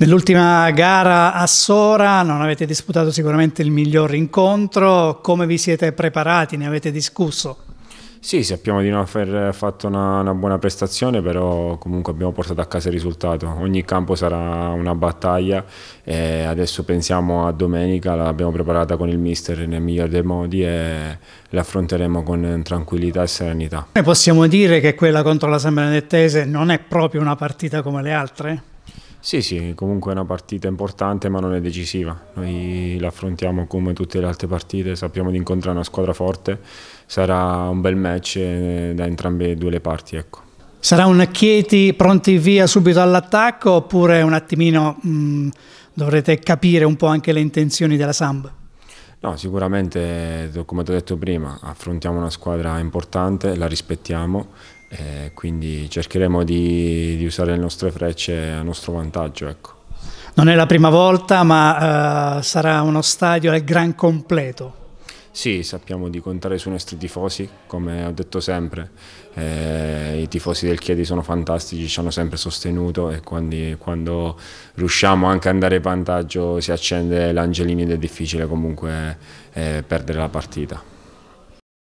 Nell'ultima gara a Sora non avete disputato sicuramente il miglior incontro, come vi siete preparati, ne avete discusso? Sì, sappiamo di non aver fatto una, una, buona prestazione, però comunque abbiamo portato a casa il risultato. Ogni campo sarà una battaglia e adesso pensiamo a domenica, l'abbiamo preparata con il mister nel miglior dei modi e l'affronteremo con tranquillità e serenità. E possiamo dire che quella contro la San Benedettese non è proprio una partita come le altre? Sì, sì, comunque è una partita importante ma non è decisiva. Noi la affrontiamo come tutte le altre partite, sappiamo di incontrare una squadra forte, sarà un bel match eh, da entrambe e due le parti. Ecco. Sarà un Chieti pronti via subito all'attacco oppure un attimino mh, mm, dovrete capire un po' anche le intenzioni della Samba? No, sicuramente, eh, come ti ho detto prima, affrontiamo una squadra importante, la rispettiamo, eh, quindi cercheremo di, di, usare le nostre frecce a nostro vantaggio. Ecco. Non è la prima volta, ma eh, sarà uno stadio al gran completo. Sì, sappiamo di contare sui nostri tifosi, come ho detto sempre. Eh, i tifosi del Chiedi sono fantastici, ci hanno sempre sostenuto e quindi quando riusciamo anche ad andare in vantaggio si accende l'Angelini ed è difficile comunque eh, perdere la partita.